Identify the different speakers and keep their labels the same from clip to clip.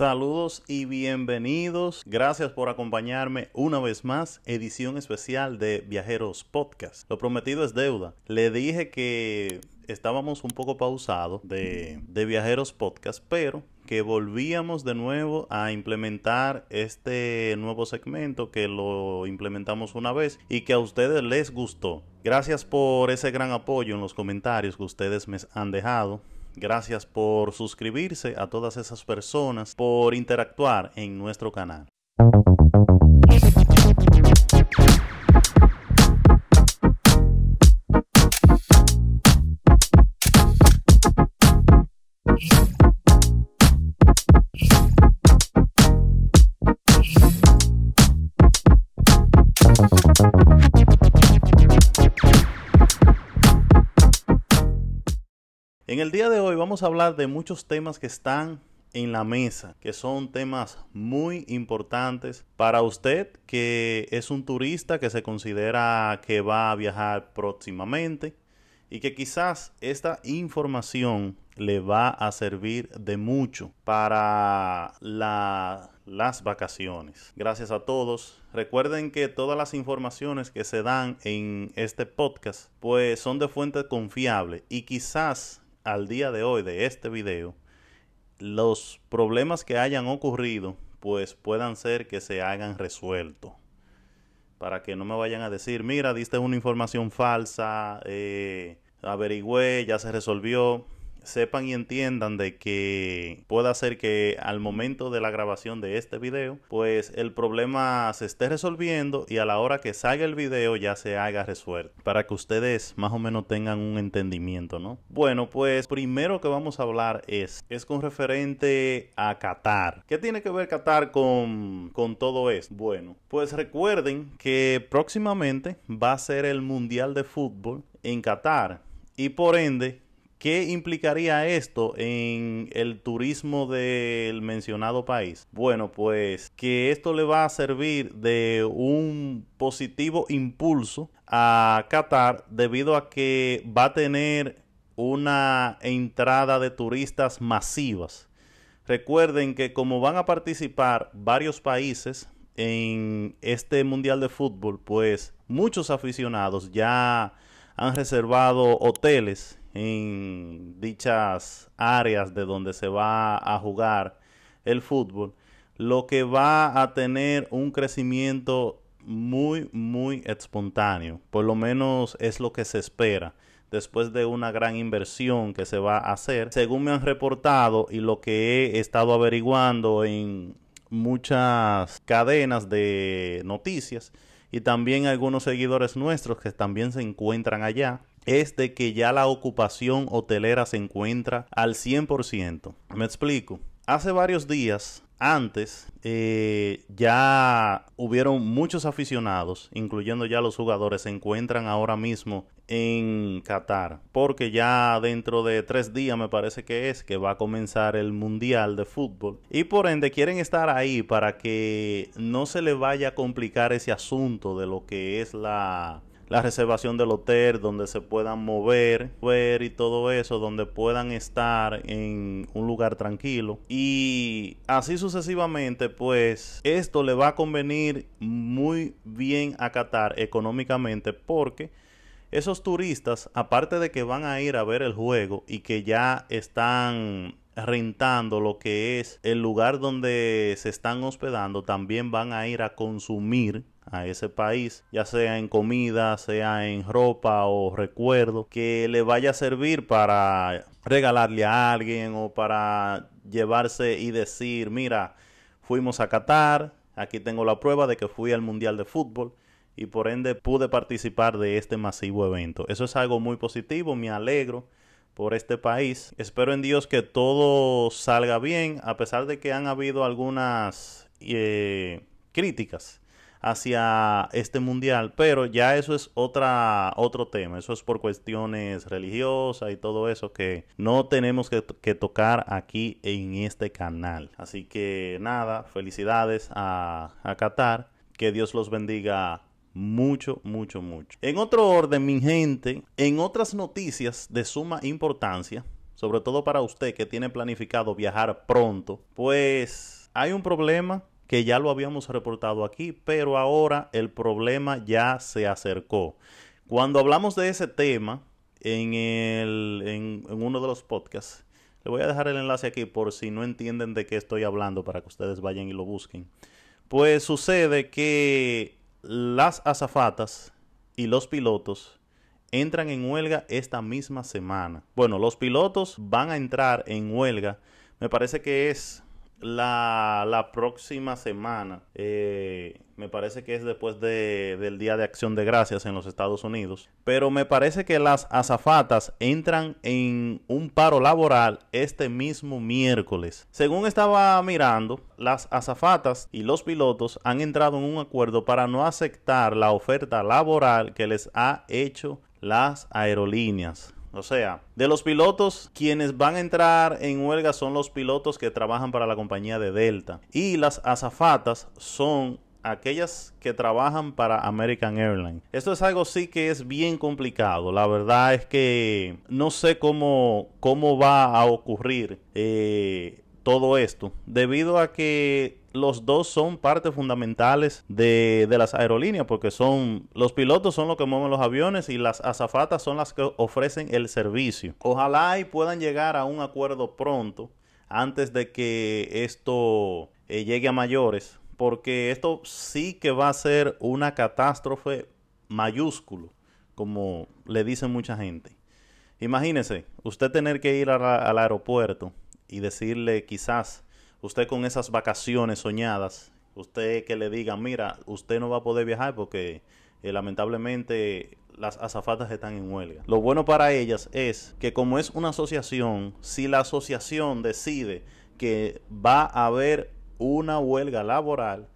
Speaker 1: Saludos y bienvenidos. Gracias por acompañarme una vez más. Edición especial de Viajeros Podcast. Lo prometido es deuda. Le dije que estábamos un poco pausados de, de Viajeros Podcast, pero que volvíamos de nuevo a implementar este nuevo segmento que lo implementamos una vez y que a ustedes les gustó. Gracias por ese gran apoyo en los comentarios que ustedes me han dejado. Gracias por suscribirse a todas esas personas, por interactuar en nuestro canal. a hablar de muchos temas que están en la mesa, que son temas muy importantes para usted que es un turista que se considera que va a viajar próximamente y que quizás esta información le va a servir de mucho para las vacaciones. Gracias a todos. Recuerden que todas las informaciones que se dan en este podcast pues son de fuente confiable y quizás al día de hoy de este video, los problemas que hayan ocurrido, pues puedan ser que se hagan resuelto Para que no me vayan a decir, mira, diste una información falsa, eh, averigüé, ya se resolvió sepan y entiendan de que pueda ser que al momento de la grabación de este video, pues el problema se esté resolviendo y a la hora que salga el video ya se haga resuelto. Para que ustedes más o menos tengan un entendimiento, ¿no? Bueno, pues primero que vamos a hablar es, es con referente a Qatar. ¿Qué tiene que ver Qatar con, con todo esto? Bueno, pues recuerden que próximamente va a ser el Mundial de Fútbol en Qatar y por ende ¿Qué implicaría esto en el turismo del mencionado país? Bueno, pues que esto le va a servir de un positivo impulso a Qatar debido a que va a tener una entrada de turistas masivas. Recuerden que como van a participar varios países en este Mundial de Fútbol, pues muchos aficionados ya han reservado hoteles en dichas áreas de donde se va a jugar el fútbol, lo que va a tener un crecimiento muy, muy espontáneo. Por lo menos es lo que se espera después de una gran inversión que se va a hacer. Según me han reportado y lo que he estado averiguando en muchas cadenas de noticias y también algunos seguidores nuestros que también se encuentran allá, es de que ya la ocupación hotelera se encuentra al 100%. Me explico. Hace varios días antes eh, ya hubieron muchos aficionados, incluyendo ya los jugadores, se encuentran ahora mismo en Qatar, porque ya dentro de tres días me parece que es que va a comenzar el Mundial de Fútbol y por ende quieren estar ahí para que no se le vaya a complicar ese asunto de lo que es la la reservación del hotel, donde se puedan mover, ver y todo eso, donde puedan estar en un lugar tranquilo. Y así sucesivamente, pues esto le va a convenir muy bien a Qatar económicamente porque esos turistas, aparte de que van a ir a ver el juego y que ya están rentando lo que es el lugar donde se están hospedando, también van a ir a consumir a ese país, ya sea en comida, sea en ropa o recuerdo, que le vaya a servir para regalarle a alguien o para llevarse y decir, mira, fuimos a Qatar, aquí tengo la prueba de que fui al Mundial de Fútbol y por ende pude participar de este masivo evento. Eso es algo muy positivo, me alegro por este país. Espero en Dios que todo salga bien, a pesar de que han habido algunas eh, críticas hacia este mundial, pero ya eso es otra, otro tema, eso es por cuestiones religiosas y todo eso que no tenemos que, tocar aquí en este canal. Así que nada, felicidades a, a Qatar, que Dios los bendiga mucho, mucho, mucho. En otro orden, mi gente, en otras noticias de suma importancia, sobre todo para usted que tiene planificado viajar pronto, pues hay un problema que ya lo habíamos reportado aquí, pero ahora el problema ya se acercó. Cuando hablamos de ese tema en, en, uno de los podcasts, le voy a dejar el enlace aquí por si no entienden de qué estoy hablando para que ustedes vayan y lo busquen. Pues sucede que las azafatas y los pilotos entran en huelga esta misma semana. Bueno, los pilotos van a entrar en huelga. Me parece que es la, próxima semana, eh, me parece que es después del Día de Acción de Gracias en los Estados Unidos, pero me parece que las azafatas entran en un paro laboral este mismo miércoles. Según estaba mirando, las azafatas y los pilotos han entrado en un acuerdo para no aceptar la oferta laboral que les ha hecho las aerolíneas. O sea, de los pilotos, quienes van a entrar en huelga son los pilotos que trabajan para la compañía de Delta. Y las azafatas son aquellas que trabajan para American Airlines. Esto es algo sí que es bien complicado. La verdad es que no sé cómo, cómo va a ocurrir eh, todo esto. Debido a que los dos son partes fundamentales de, las aerolíneas porque son los pilotos son los que mueven los aviones y las azafatas son las que ofrecen el servicio. Ojalá y puedan llegar a un acuerdo pronto antes de que esto eh, llegue a mayores porque esto sí que va a ser una catástrofe mayúsculo como le dice mucha gente. Imagínese, usted tener que ir al aeropuerto y decirle quizás usted con esas vacaciones soñadas, usted que le diga, mira, usted no va a poder viajar porque eh, lamentablemente las azafatas están en huelga. Lo bueno para ellas es que como es una asociación, si la asociación decide que va a haber una huelga laboral,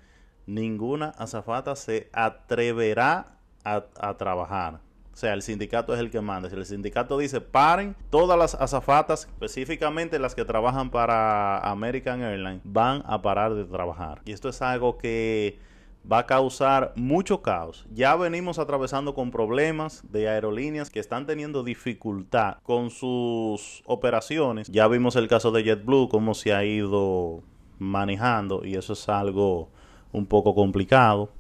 Speaker 1: ninguna azafata se atreverá a trabajar. O sea, el sindicato es el que manda. Si el sindicato dice paren, todas las azafatas, específicamente las que trabajan para American Airlines, van a parar de trabajar. Y esto es algo que va a causar mucho caos. Ya venimos atravesando con problemas de aerolíneas que están teniendo dificultad con sus operaciones. Ya vimos el caso de JetBlue, cómo se ha ido manejando y eso es algo un poco complicado.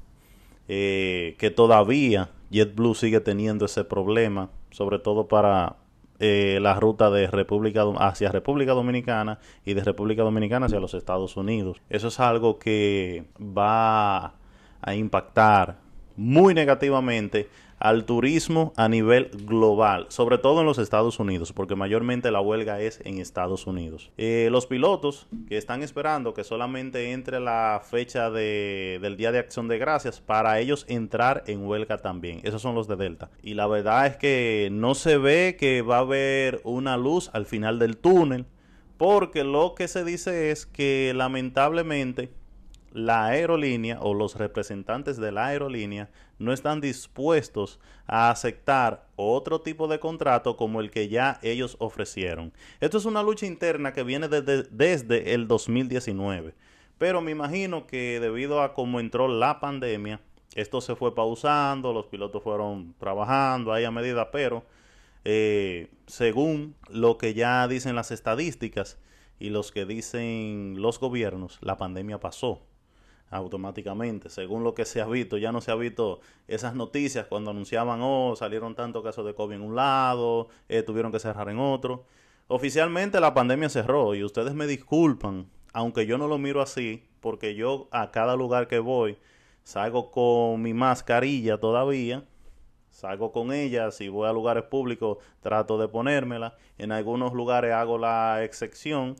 Speaker 1: Eh, que todavía JetBlue sigue teniendo ese problema, sobre todo para eh, la ruta de República hacia República Dominicana y de República Dominicana hacia los Estados Unidos. Eso es algo que va a impactar muy negativamente al turismo a nivel global, sobre todo en los Estados Unidos, porque mayormente la huelga es en Estados Unidos. Eh, los pilotos que están esperando que solamente entre la fecha del Día de Acción de Gracias para ellos entrar en huelga también. Esos son los de Delta. Y la verdad es que no se ve que va a haber una luz al final del túnel, porque lo que se dice es que lamentablemente la aerolínea o los representantes de la aerolínea no están dispuestos a aceptar otro tipo de contrato como el que ya ellos ofrecieron. Esto es una lucha interna que viene desde, el 2019, pero me imagino que debido a cómo entró la pandemia, esto se fue pausando, los pilotos fueron trabajando ahí a medida, pero eh, según lo que ya dicen las estadísticas y los que dicen los gobiernos, la pandemia pasó automáticamente. Según lo que se ha visto, ya no se ha visto esas noticias cuando anunciaban, oh, salieron tantos casos de COVID en un lado, eh, tuvieron que cerrar en otro. Oficialmente la pandemia cerró y ustedes me disculpan, aunque yo no lo miro así, porque yo a cada lugar que voy salgo con mi mascarilla todavía, salgo con ella, si voy a lugares públicos trato de ponérmela, en algunos lugares hago la excepción,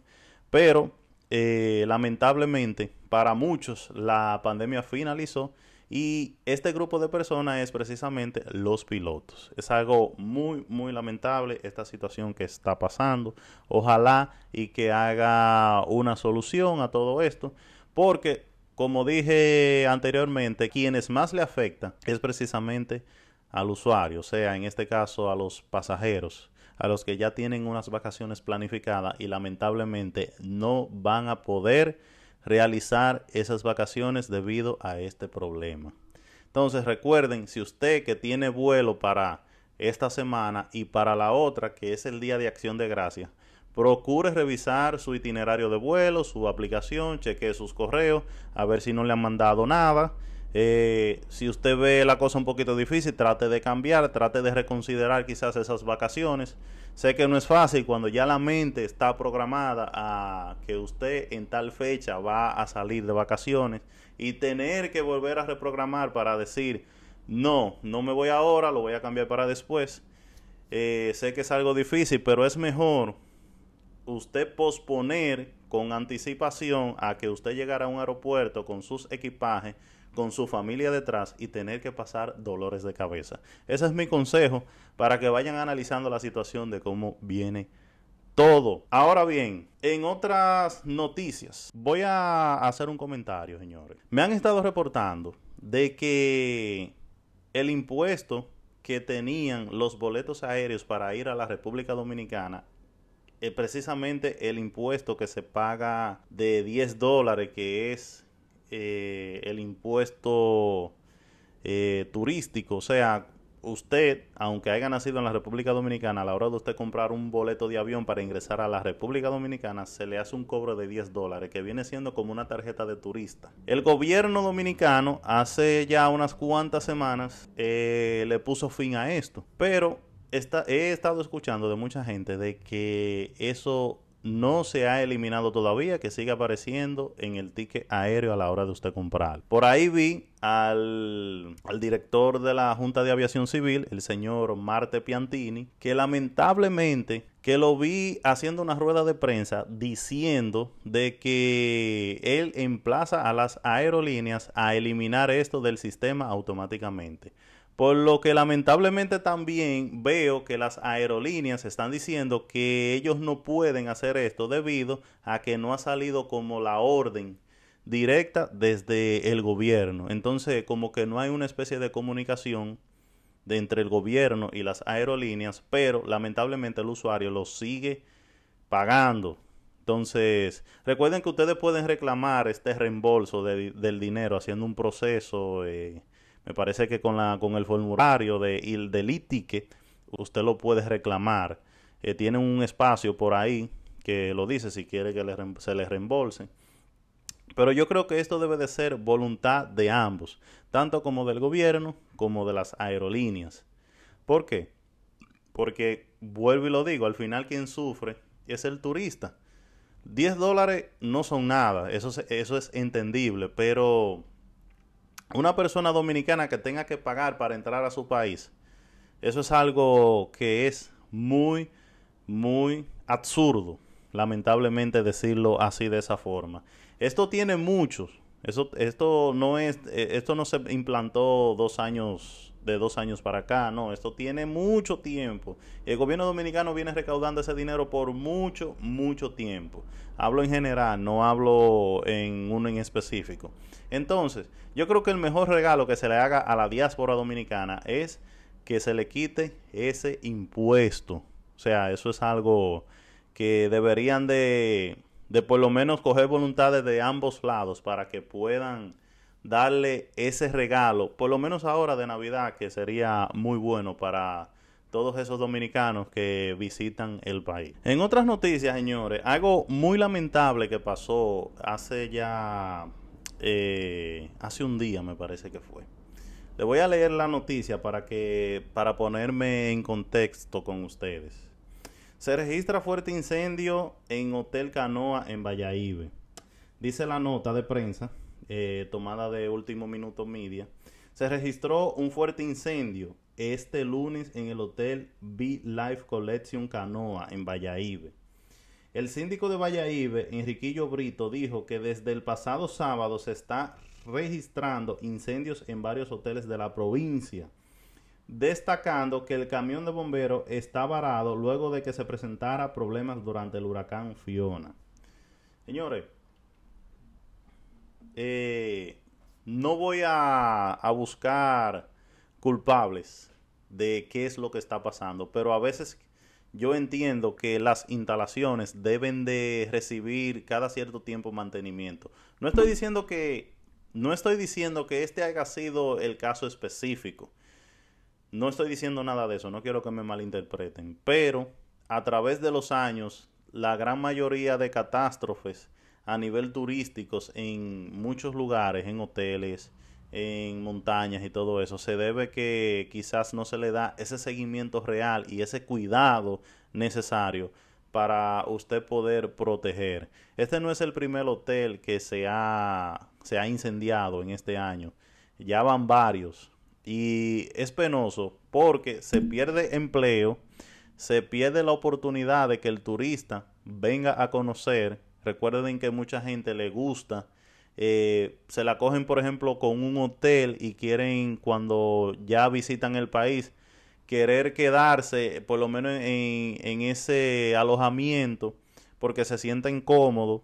Speaker 1: pero eh, lamentablemente, para muchos la pandemia finalizó y este grupo de personas es precisamente los pilotos. Es algo muy, muy lamentable esta situación que está pasando. Ojalá y que haga una solución a todo esto, porque, como dije anteriormente, quienes más le afecta es precisamente al usuario, o sea, en este caso a los pasajeros a los que ya tienen unas vacaciones planificadas y lamentablemente no van a poder realizar esas vacaciones debido a este problema. Entonces recuerden, si usted que tiene vuelo para esta semana y para la otra, que es el Día de Acción de Gracia, procure revisar su itinerario de vuelo, su aplicación, chequee sus correos, a ver si no le han mandado nada eh, si usted ve la cosa un poquito difícil, trate de cambiar, trate de reconsiderar quizás esas vacaciones. Sé que no es fácil cuando ya la mente está programada a que usted en tal fecha va a salir de vacaciones y tener que volver a reprogramar para decir, no, no me voy ahora, lo voy a cambiar para después. Eh, sé que es algo difícil, pero es mejor usted posponer con anticipación a que usted llegara a un aeropuerto con sus equipajes con su familia detrás y tener que pasar dolores de cabeza. Ese es mi consejo para que vayan analizando la situación de cómo viene todo. Ahora bien, en otras noticias, voy a hacer un comentario, señores. Me han estado reportando de que el impuesto que tenían los boletos aéreos para ir a la República Dominicana precisamente el impuesto que se paga de 10 dólares, que es eh, el impuesto eh, turístico. O sea, usted, aunque haya nacido en la República Dominicana, a la hora de usted comprar un boleto de avión para ingresar a la República Dominicana, se le hace un cobro de 10 dólares, que viene siendo como una tarjeta de turista. El gobierno dominicano hace ya unas cuantas semanas eh, le puso fin a esto, pero... he estado escuchando de mucha gente de que eso no se ha eliminado todavía, que sigue apareciendo en el ticket aéreo a la hora de usted comprar. Por ahí vi al, director de la Junta de Aviación Civil, el señor Marte Piantini, que lamentablemente que lo vi haciendo una rueda de prensa diciendo de que él emplaza a las aerolíneas a eliminar esto del sistema automáticamente. Por lo que lamentablemente también veo que las aerolíneas están diciendo que ellos no pueden hacer esto debido a que no ha salido como la orden directa desde el gobierno. Entonces, como que no hay una especie de comunicación de entre el gobierno y las aerolíneas, pero lamentablemente el usuario lo sigue pagando. Entonces, recuerden que ustedes pueden reclamar este reembolso del dinero haciendo un proceso. Eh, me parece que con, la, con el formulario de, del ITIC, e, usted lo puede reclamar. Eh, tiene un espacio por ahí que lo dice si quiere que se le reembolse. Pero yo creo que esto debe de ser voluntad de ambos, tanto como del gobierno como de las aerolíneas. ¿Por qué? Porque, vuelvo y lo digo, al final quien sufre es el turista. 10 dólares no son nada, eso eso es entendible, pero una persona dominicana que tenga que pagar para entrar a su país, eso es algo que es muy, muy absurdo, lamentablemente decirlo así de esa forma. Esto tiene muchos, esto, esto, no es, eh, esto no se implantó dos años de dos años para acá, no, esto tiene mucho tiempo. El gobierno dominicano viene recaudando ese dinero por mucho, mucho tiempo. Hablo en general, no hablo en uno en específico. Entonces, yo creo que el mejor regalo que se le haga a la diáspora dominicana es que se le quite ese impuesto. O sea, eso es algo que deberían de, de por lo menos coger voluntades de ambos lados para que puedan darle ese regalo, por lo menos ahora de Navidad, que sería muy bueno para todos esos dominicanos que visitan el país. En otras noticias, señores, algo muy lamentable que pasó hace ya, eh, hace un día me parece que fue. Le voy a leer la noticia para que, para ponerme en contexto con ustedes. Se registra fuerte incendio en Hotel Canoa en Valladolid. Dice la nota de prensa eh, tomada de Último Minuto Media, se registró un fuerte incendio este lunes en el hotel Be Life Collection Canoa en Valladolid. El síndico de Valladolid, Enriquillo Brito, dijo que desde el pasado sábado se está registrando incendios en varios hoteles de la provincia, destacando que el camión de bomberos está varado luego de que se presentara problemas durante el huracán Fiona. Señores, eh, no voy a, a buscar culpables de qué es lo que está pasando, pero a veces yo entiendo que las instalaciones deben de recibir cada cierto tiempo mantenimiento. No estoy diciendo que no estoy diciendo que este haya sido el caso específico. No estoy diciendo nada de eso, no quiero que me malinterpreten, pero a través de los años la gran mayoría de catástrofes a nivel turístico en muchos lugares, en hoteles, en montañas y todo eso, se debe que quizás no se le da ese seguimiento real y ese cuidado necesario para usted poder proteger. Este no es el primer hotel que se ha, se ha incendiado en este año. Ya van varios. Y es penoso porque se pierde empleo, se pierde la oportunidad de que el turista venga a conocer Recuerden que mucha gente le gusta. Eh, se la cogen, por ejemplo, con un hotel y quieren, cuando ya visitan el país, querer quedarse, por lo menos en, ese alojamiento, porque se sienten cómodos.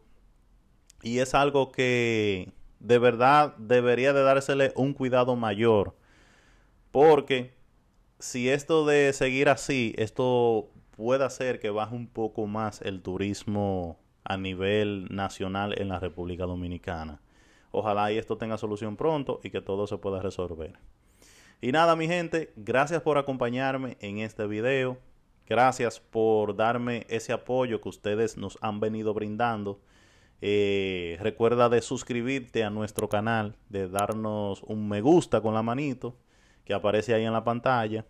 Speaker 1: Y es algo que de verdad debería de dársele un cuidado mayor. Porque si esto de seguir así, esto puede hacer que baje un poco más el turismo a nivel nacional en la República Dominicana. Ojalá y esto tenga solución pronto y que todo se pueda resolver. Y nada, mi gente, gracias por acompañarme en este video. Gracias por darme ese apoyo que ustedes nos han venido brindando. Eh, recuerda de suscribirte a nuestro canal, de darnos un me gusta con la manito que aparece ahí en la pantalla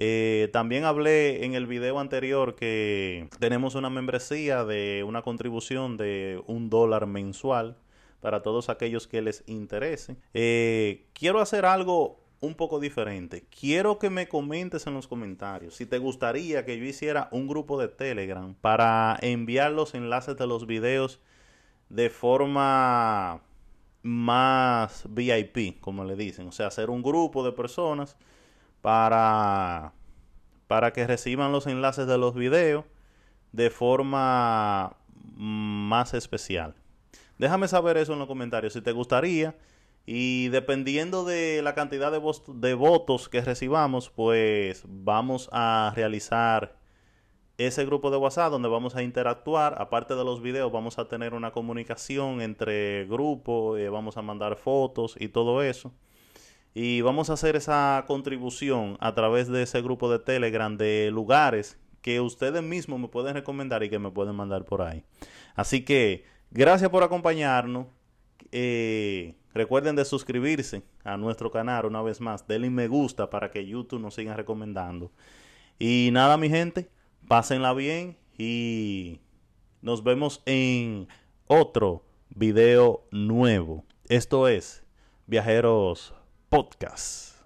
Speaker 1: eh, también hablé en el video anterior que tenemos una membresía de una contribución de un dólar mensual para todos aquellos que les interese. Eh, quiero hacer algo un poco diferente. Quiero que me comentes en los comentarios si te gustaría que yo hiciera un grupo de Telegram para enviar los enlaces de los videos de forma más VIP, como le dicen. O sea, hacer un grupo de personas para, para que reciban los enlaces de los videos de forma más especial. Déjame saber eso en los comentarios si te gustaría. Y dependiendo de la cantidad de, votos que recibamos, pues vamos a realizar ese grupo de WhatsApp donde vamos a interactuar. Aparte de los videos, vamos a tener una comunicación entre grupos, eh, vamos a mandar fotos y todo eso. Y vamos a hacer esa contribución a través de ese grupo de Telegram de lugares que ustedes mismos me pueden recomendar y que me pueden mandar por ahí. Así que gracias por acompañarnos. Eh, recuerden de suscribirse a nuestro canal una vez más. Denle me gusta para que YouTube nos siga recomendando. Y nada, mi gente, pásenla bien y nos vemos en otro video nuevo. Esto es Viajeros Podcast.